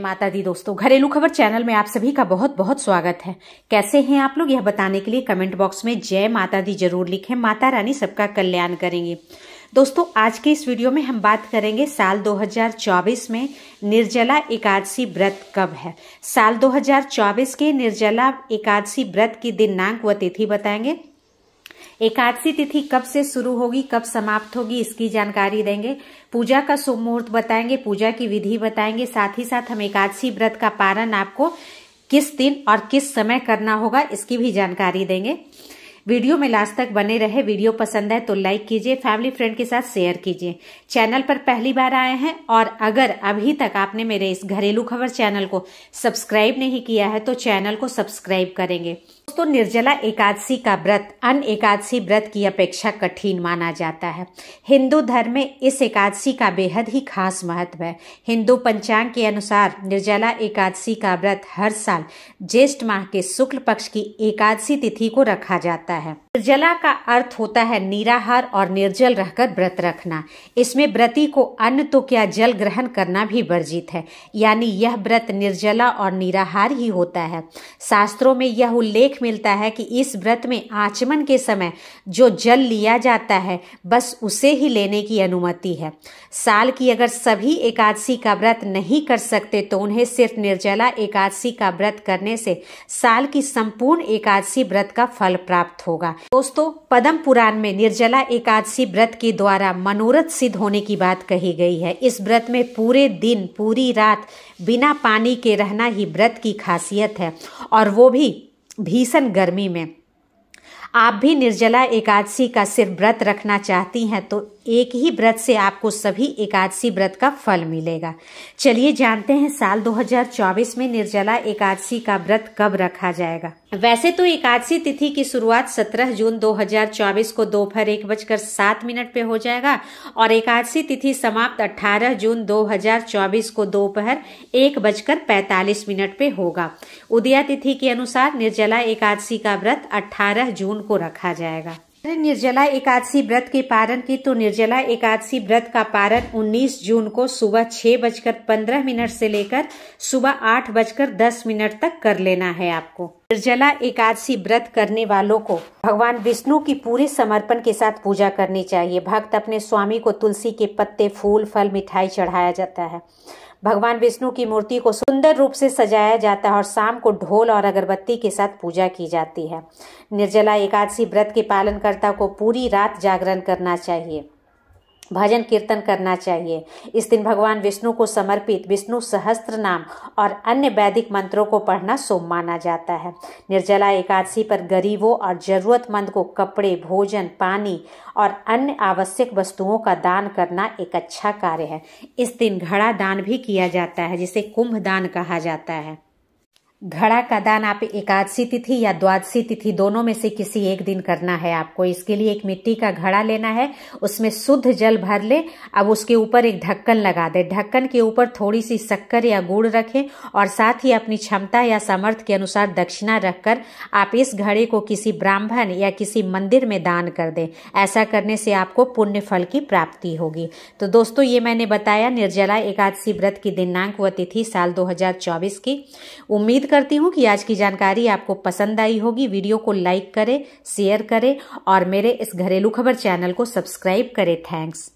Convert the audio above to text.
माता दी दोस्तों घरेलू खबर चैनल में आप सभी का बहुत बहुत स्वागत है कैसे हैं आप लोग यह बताने के लिए कमेंट बॉक्स में जय माता दी जरूर लिखें माता रानी सबका कल्याण करेंगे दोस्तों आज के इस वीडियो में हम बात करेंगे साल 2024 में निर्जला एकादशी व्रत कब है साल 2024 के निर्जला एकादशी व्रत की दिनांक व तिथि बताएंगे एकादशी तिथि कब से शुरू होगी कब समाप्त होगी इसकी जानकारी देंगे पूजा का शुभ मुहूर्त बताएंगे पूजा की विधि बताएंगे साथ ही साथ हम एकादशी व्रत का पारण आपको किस दिन और किस समय करना होगा इसकी भी जानकारी देंगे वीडियो में लास्ट तक बने रहे वीडियो पसंद है तो लाइक कीजिए फैमिली फ्रेंड के साथ शेयर कीजिए चैनल पर पहली बार आए हैं और अगर अभी तक आपने मेरे इस घरेलू खबर चैनल को सब्सक्राइब नहीं किया है तो चैनल को सब्सक्राइब करेंगे दोस्तों निर्जला एकादशी का व्रत अन एकादशी व्रत की अपेक्षा कठिन माना जाता है हिंदू धर्म में इस एकादशी का बेहद ही खास महत्व है हिंदू पंचांग के अनुसार निर्जला एकादशी का व्रत हर साल ज्येष्ठ माह के शुक्ल पक्ष की एकादशी तिथि को रखा जाता है निर्जला का अर्थ होता है निराहार और निर्जल रहकर व्रत रखना इसमें व्रती को अन्न तो क्या जल ग्रहण करना भी वर्जित है यानी यह व्रत निर्जला और निराहार ही होता है शास्त्रों में यह उल्लेख मिलता है कि इस व्रत में आचमन के समय जो जल लिया जाता है बस उसे ही लेने की अनुमति है साल की अगर सभी एकादशी का व्रत नहीं कर सकते तो उन्हें सिर्फ निर्जला एकादशी का व्रत करने से साल की संपूर्ण एकादशी व्रत का फल प्राप्त होगा दोस्तों पदम पुराण में निर्जला एकादशी व्रत के द्वारा मनोरथ सिद्ध होने की बात कही गई है इस व्रत में पूरे दिन पूरी रात बिना पानी के रहना ही व्रत की खासियत है और वो भी भीषण गर्मी में आप भी निर्जला एकादशी का सिर्फ व्रत रखना चाहती हैं तो एक ही व्रत से आपको सभी एकादशी व्रत का फल मिलेगा चलिए जानते हैं साल 2024 में निर्जला एकादशी का व्रत कब रखा जाएगा वैसे तो एकादशी तिथि की शुरुआत 17 जून 2024 को दोपहर एक बजकर सात मिनट पे हो जाएगा और एकादशी तिथि समाप्त 18 जून 2024 को दोपहर एक बजकर पैतालीस मिनट पे होगा उदया तिथि के अनुसार निर्जला एकादशी का व्रत अठारह जून उनको रखा जाएगा निर्जला एकादशी व्रत के पारण की तो निर्जला एकादशी व्रत का पारण 19 जून को सुबह छह बजकर पंद्रह मिनट से लेकर सुबह आठ बजकर दस मिनट तक कर लेना है आपको निर्जला एकादशी व्रत करने वालों को भगवान विष्णु की पूरे समर्पण के साथ पूजा करनी चाहिए भक्त अपने स्वामी को तुलसी के पत्ते फूल फल मिठाई चढ़ाया जाता है भगवान विष्णु की मूर्ति को सुंदर रूप से सजाया जाता है और शाम को ढोल और अगरबत्ती के साथ पूजा की जाती है निर्जला एकादशी व्रत के पालनकर्ता को पूरी रात जागरण करना चाहिए भजन कीर्तन करना चाहिए इस दिन भगवान विष्णु को समर्पित विष्णु सहस्त्र नाम और अन्य वैदिक मंत्रों को पढ़ना शुभ माना जाता है निर्जला एकादशी पर गरीबों और जरूरतमंद को कपड़े भोजन पानी और अन्य आवश्यक वस्तुओं का दान करना एक अच्छा कार्य है इस दिन घड़ा दान भी किया जाता है जिसे कुंभ दान कहा जाता है घड़ा का दान आप एकादशी तिथि या द्वादशी तिथि दोनों में से किसी एक दिन करना है आपको इसके लिए एक मिट्टी का घड़ा लेना है उसमें शुद्ध जल भर ले अब उसके ऊपर एक ढक्कन लगा दे ढक्कन के ऊपर थोड़ी सी शक्कर या गुड़ रखें और साथ ही अपनी क्षमता या सामर्थ्य के अनुसार दक्षिणा रखकर आप इस घड़े को किसी ब्राह्मण या किसी मंदिर में दान कर दें ऐसा करने से आपको पुण्य फल की प्राप्ति होगी तो दोस्तों ये मैंने बताया निर्जला एकादशी व्रत की दिनांक व तिथि साल दो की उम्मीद करती हूँ कि आज की जानकारी आपको पसंद आई होगी वीडियो को लाइक करें शेयर करें और मेरे इस घरेलू खबर चैनल को सब्सक्राइब करें थैंक्स